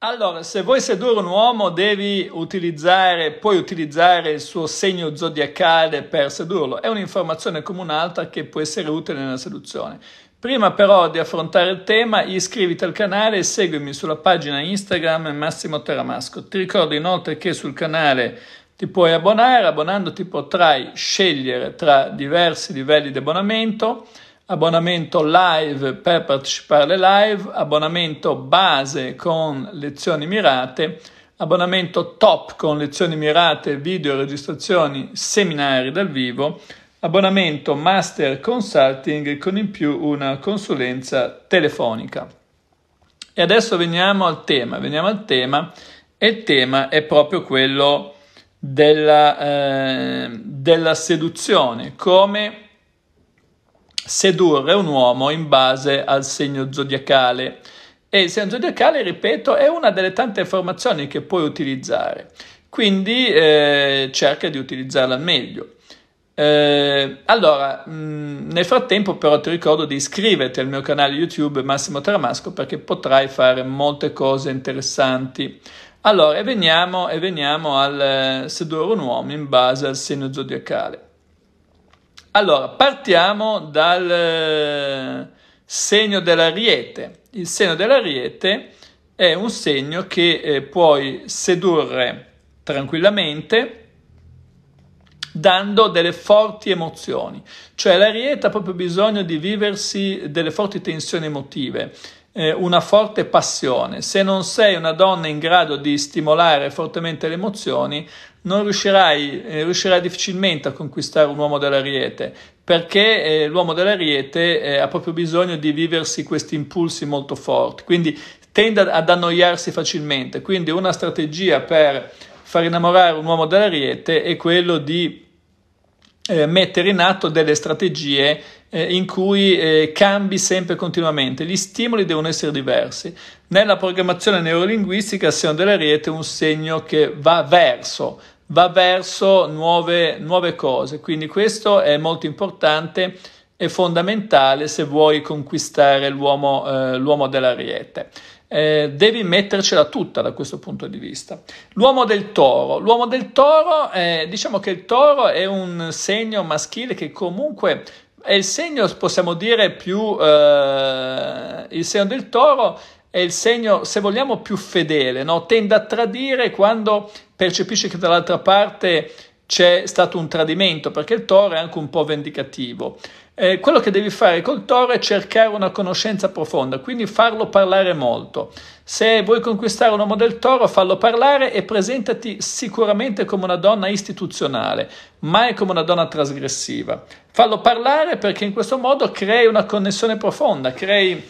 Allora, se vuoi sedurre un uomo devi utilizzare, puoi utilizzare il suo segno zodiacale per sedurlo. È un'informazione come un'altra che può essere utile nella seduzione. Prima però di affrontare il tema, iscriviti al canale e seguimi sulla pagina Instagram Massimo Teramasco. Ti ricordo inoltre che sul canale ti puoi abbonare, abbonandoti potrai scegliere tra diversi livelli di abbonamento abbonamento live per partecipare alle live, abbonamento base con lezioni mirate, abbonamento top con lezioni mirate, video, registrazioni, seminari dal vivo, abbonamento master consulting con in più una consulenza telefonica. E adesso veniamo al tema, veniamo al tema e il tema è proprio quello della, eh, della seduzione, come sedurre un uomo in base al segno zodiacale. E il segno zodiacale, ripeto, è una delle tante informazioni che puoi utilizzare, quindi eh, cerca di utilizzarla al meglio. Eh, allora, mh, nel frattempo però ti ricordo di iscriverti al mio canale YouTube Massimo Tramasco perché potrai fare molte cose interessanti. Allora, e veniamo, e veniamo al eh, sedurre un uomo in base al segno zodiacale. Allora, partiamo dal eh, segno dell'ariete. Il segno dell'ariete è un segno che eh, puoi sedurre tranquillamente dando delle forti emozioni. Cioè l'ariete ha proprio bisogno di viversi delle forti tensioni emotive, eh, una forte passione. Se non sei una donna in grado di stimolare fortemente le emozioni, non riuscirai, eh, riuscirai difficilmente a conquistare un uomo dell'ariete perché eh, l'uomo dell'ariete eh, ha proprio bisogno di viversi questi impulsi molto forti, quindi tende ad annoiarsi facilmente. Quindi una strategia per far innamorare un uomo dell'ariete è quello di eh, mettere in atto delle strategie eh, in cui eh, cambi sempre continuamente. Gli stimoli devono essere diversi. Nella programmazione neurolinguistica il segno della rete è un segno che va verso, va verso nuove, nuove cose. Quindi questo è molto importante e fondamentale se vuoi conquistare l'uomo, eh, l'uomo della rete eh, devi mettercela tutta da questo punto di vista. L'uomo del toro, l'uomo del toro, eh, diciamo che il toro è un segno maschile che comunque è il segno, possiamo dire, più eh, il segno del toro è il segno, se vogliamo, più fedele, no? tende a tradire quando percepisce che dall'altra parte c'è stato un tradimento, perché il Toro è anche un po' vendicativo. Eh, quello che devi fare col Toro è cercare una conoscenza profonda, quindi farlo parlare molto. Se vuoi conquistare un uomo del Toro, fallo parlare e presentati sicuramente come una donna istituzionale, mai come una donna trasgressiva. Fallo parlare perché in questo modo crei una connessione profonda, crei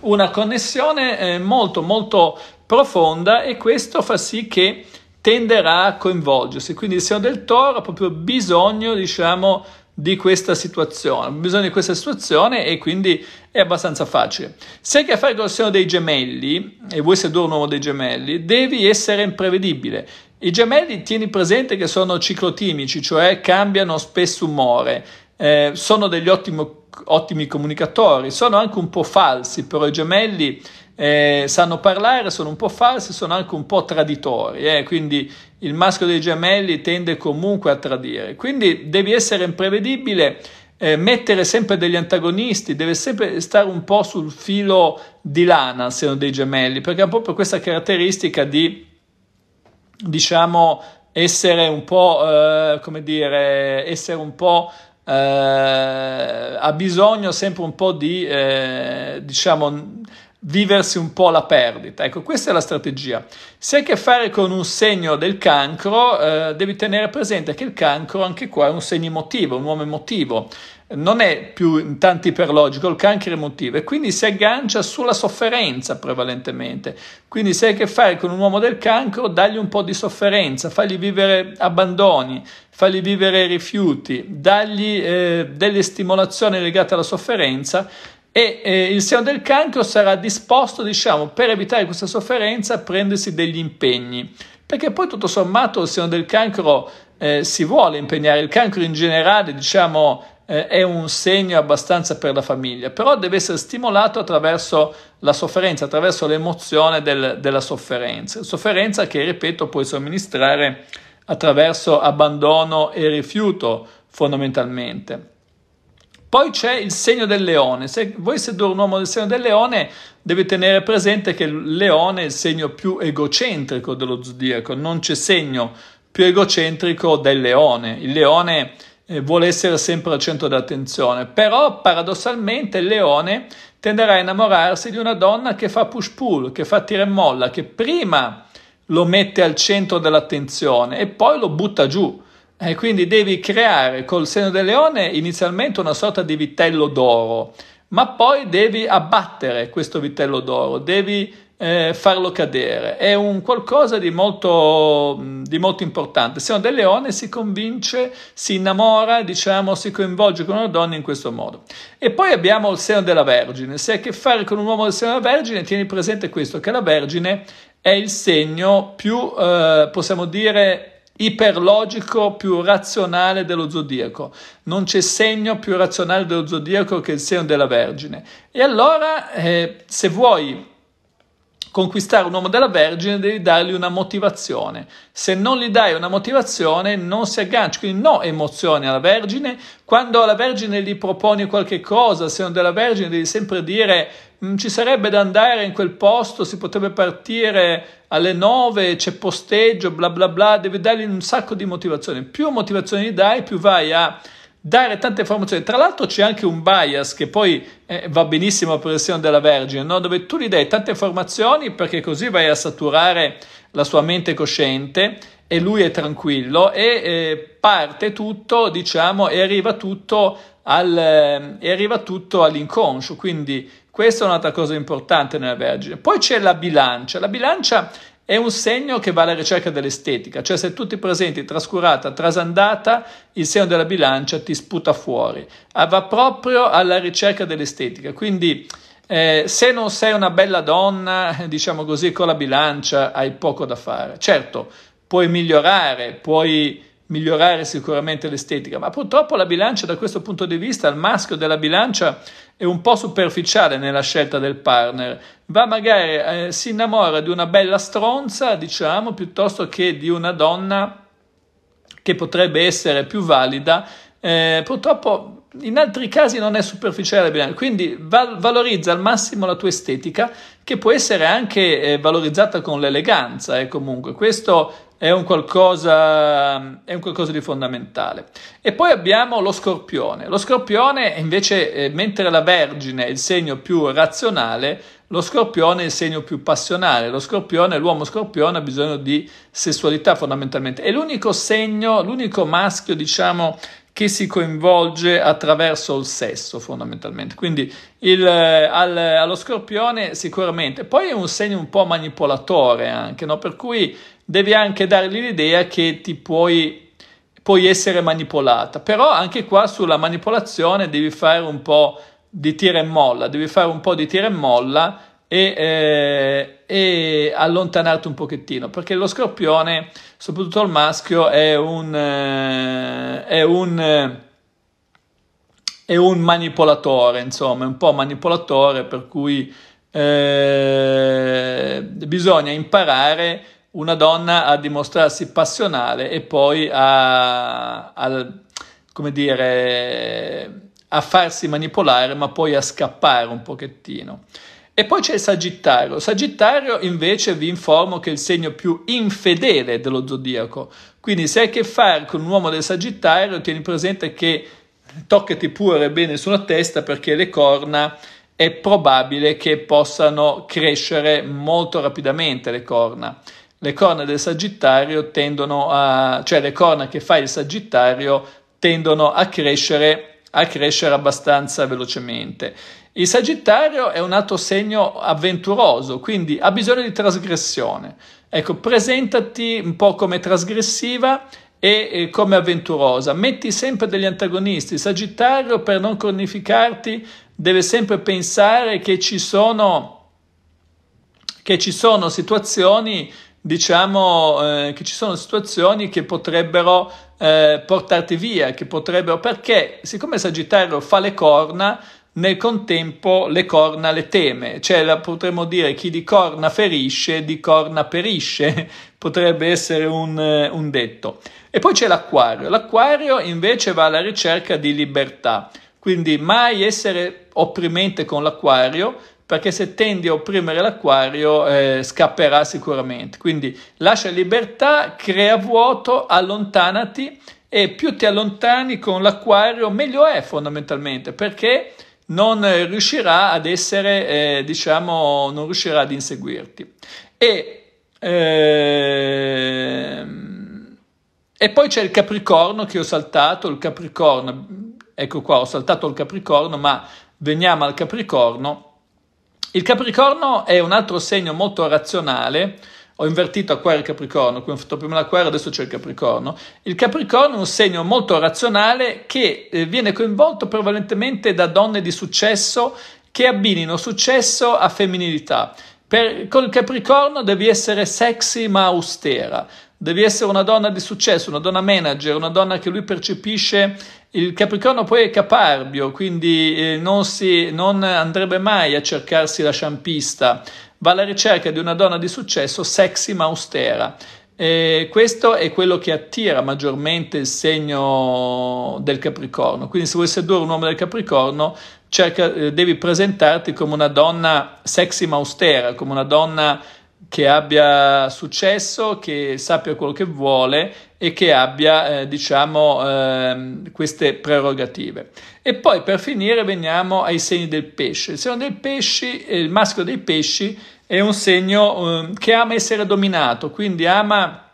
una connessione eh, molto molto profonda e questo fa sì che tenderà a coinvolgersi. Quindi il Signore del Toro ha proprio bisogno, diciamo, di questa situazione, bisogno di questa situazione e quindi è abbastanza facile. Se hai a che fare con il Signore dei gemelli, e vuoi sedurre un uomo dei gemelli, devi essere imprevedibile. I gemelli tieni presente che sono ciclotimici, cioè cambiano spesso umore, eh, sono degli ottimo, ottimi comunicatori, sono anche un po' falsi, però i gemelli eh, sanno parlare, sono un po' falsi, sono anche un po' traditori, eh? quindi il maschio dei gemelli tende comunque a tradire, quindi devi essere imprevedibile, eh, mettere sempre degli antagonisti, deve sempre stare un po' sul filo di lana al seno dei gemelli, perché ha proprio questa caratteristica di, diciamo, essere un po', eh, come dire, essere un po'... Eh, ha bisogno sempre un po' di, eh, diciamo, viversi un po' la perdita. Ecco, questa è la strategia. Se hai a che fare con un segno del cancro, eh, devi tenere presente che il cancro anche qua è un segno emotivo, un uomo emotivo. Non è più in intanto iperlogico, il cancro è emotivo e quindi si aggancia sulla sofferenza prevalentemente. Quindi se hai a che fare con un uomo del cancro, dagli un po' di sofferenza, fagli vivere abbandoni, fagli vivere rifiuti, dagli eh, delle stimolazioni legate alla sofferenza e eh, il seno del cancro sarà disposto, diciamo, per evitare questa sofferenza, a prendersi degli impegni, perché poi tutto sommato il seno del cancro eh, si vuole impegnare, il cancro in generale, diciamo, eh, è un segno abbastanza per la famiglia, però deve essere stimolato attraverso la sofferenza, attraverso l'emozione del, della sofferenza, sofferenza che, ripeto, puoi somministrare attraverso abbandono e rifiuto fondamentalmente. Poi c'è il segno del leone. Se voi siete un uomo del segno del leone, deve tenere presente che il leone è il segno più egocentrico dello zodiaco, non c'è segno più egocentrico del leone. Il leone eh, vuole essere sempre al centro d'attenzione, però paradossalmente il leone tenderà a innamorarsi di una donna che fa push pull, che fa tira e molla, che prima lo mette al centro dell'attenzione e poi lo butta giù. E eh, quindi devi creare col seno del leone inizialmente una sorta di vitello d'oro, ma poi devi abbattere questo vitello d'oro, devi eh, farlo cadere. È un qualcosa di molto, di molto importante. Il seno del leone si convince, si innamora, diciamo, si coinvolge con una donna in questo modo. E poi abbiamo il seno della Vergine. Se hai a che fare con un uomo del seno della Vergine, tieni presente questo, che la Vergine è il segno più, eh, possiamo dire, iperlogico più razionale dello zodiaco. Non c'è segno più razionale dello zodiaco che il segno della Vergine. E allora, eh, se vuoi conquistare un uomo della Vergine, devi dargli una motivazione. Se non gli dai una motivazione, non si aggancia. Quindi, no emozioni alla Vergine. Quando la Vergine gli proponi qualche cosa, se non della Vergine, devi sempre dire: mm, ci sarebbe da andare in quel posto, si potrebbe partire alle 9 c'è posteggio, bla bla bla, devi dargli un sacco di motivazioni. Più motivazioni dai, più vai a dare tante informazioni. Tra l'altro c'è anche un bias che poi eh, va benissimo per il seno della Vergine, no? dove tu gli dai tante informazioni perché così vai a saturare la sua mente cosciente e lui è tranquillo e eh, parte tutto, diciamo, e arriva tutto, al, eh, e arriva tutto all'inconscio. Quindi questa è un'altra cosa importante nella Vergine. Poi c'è la bilancia. La bilancia è un segno che va alla ricerca dell'estetica, cioè se tu ti presenti trascurata, trasandata, il segno della bilancia ti sputa fuori, ah, va proprio alla ricerca dell'estetica. Quindi eh, se non sei una bella donna, diciamo così, con la bilancia hai poco da fare. Certo, puoi migliorare, puoi migliorare sicuramente l'estetica, ma purtroppo la bilancia da questo punto di vista, il maschio della bilancia è un po' superficiale nella scelta del partner, va magari, eh, si innamora di una bella stronza, diciamo, piuttosto che di una donna che potrebbe essere più valida. Eh, purtroppo in altri casi non è superficiale, quindi val- valorizza al massimo la tua estetica che può essere anche eh, valorizzata con l'eleganza e eh, comunque questo è un, qualcosa, è un, qualcosa, di fondamentale. E poi abbiamo lo scorpione. Lo scorpione invece, eh, mentre la Vergine è il segno più razionale, lo scorpione è il segno più passionale. Lo scorpione, l'uomo scorpione ha bisogno di sessualità fondamentalmente. È l'unico segno, l'unico maschio, diciamo, che si coinvolge attraverso il sesso fondamentalmente. Quindi il, eh, al, allo scorpione sicuramente. Poi è un segno un po' manipolatore anche, no? per cui devi anche dargli l'idea che ti puoi puoi essere manipolata. Però anche qua sulla manipolazione devi fare un po' di tira e molla, devi fare un po' di tira e molla e, eh, e allontanarti un pochettino, perché lo scorpione, soprattutto il maschio, è un, eh, è un, è un manipolatore, insomma, è un po' manipolatore, per cui eh, bisogna imparare una donna a dimostrarsi passionale e poi a, a, dire, a farsi manipolare, ma poi a scappare un pochettino. E poi c'è il Sagittario. Sagittario invece vi informo che è il segno più infedele dello zodiaco. Quindi se hai a che fare con un uomo del Sagittario, tieni presente che toccati pure bene sulla testa perché le corna è probabile che possano crescere molto rapidamente le corna. Le corna del Sagittario tendono a, cioè le corna che fa il Sagittario tendono a crescere a crescere abbastanza velocemente. Il Sagittario è un altro segno avventuroso, quindi ha bisogno di trasgressione. Ecco, presentati un po' come trasgressiva e come avventurosa. Metti sempre degli antagonisti. Il Sagittario, per non cornificarti, deve sempre pensare che ci sono, che ci sono situazioni diciamo eh, che ci sono situazioni che potrebbero eh, portarti via, che potrebbero, perché siccome Sagittario fa le corna, nel contempo le corna le teme, cioè la, potremmo dire chi di corna ferisce, di corna perisce, potrebbe essere un, eh, un detto. E poi c'è l'acquario, l'acquario invece va alla ricerca di libertà, quindi mai essere opprimente con l'acquario, perché se tendi a opprimere l'acquario eh, scapperà sicuramente. Quindi lascia libertà, crea vuoto, allontanati e più ti allontani con l'acquario meglio è fondamentalmente perché non riuscirà ad essere, eh, diciamo, non riuscirà ad inseguirti. E, eh, e poi c'è il Capricorno che ho saltato, il Capricorno, ecco qua, ho saltato il Capricorno, ma veniamo al Capricorno il Capricorno è un altro segno molto razionale. Ho invertito acquario e capricorno, qui ho fatto prima l'acquario, adesso c'è il capricorno. Il capricorno è un segno molto razionale che eh, viene coinvolto prevalentemente da donne di successo che abbinino successo a femminilità. Per, il Capricorno devi essere sexy ma austera, devi essere una donna di successo, una donna manager, una donna che lui percepisce il Capricorno poi è caparbio, quindi eh, non, si, non andrebbe mai a cercarsi la sciampista, va alla ricerca di una donna di successo sexy ma austera. E questo è quello che attira maggiormente il segno del Capricorno. Quindi, se vuoi sedurre un uomo del Capricorno, cerca, eh, devi presentarti come una donna sexy ma austera, come una donna che abbia successo, che sappia quello che vuole e che abbia, eh, diciamo, eh, queste prerogative. E poi per finire veniamo ai segni del pesce. Il segno dei pesci, eh, il maschio dei pesci, è un segno eh, che ama essere dominato, quindi ama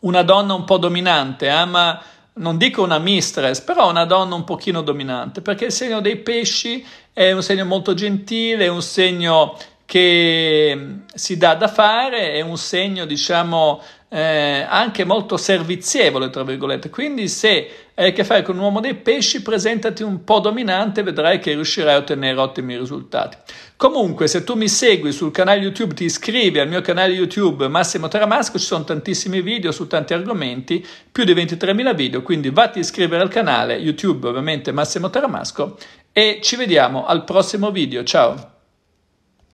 una donna un po' dominante, ama non dico una mistress, però una donna un pochino dominante, perché il segno dei pesci è un segno molto gentile, è un segno che mm, si dà da fare, è un segno, diciamo, eh, anche molto servizievole, tra virgolette. Quindi, se hai a che fare con un uomo dei pesci, presentati un po' dominante, vedrai che riuscirai a ottenere ottimi risultati. Comunque, se tu mi segui sul canale YouTube, ti iscrivi al mio canale YouTube Massimo Taramasco, ci sono tantissimi video su tanti argomenti, più di 23.000 video, quindi vatti a iscrivere al canale YouTube, ovviamente Massimo Taramasco, e ci vediamo al prossimo video. Ciao!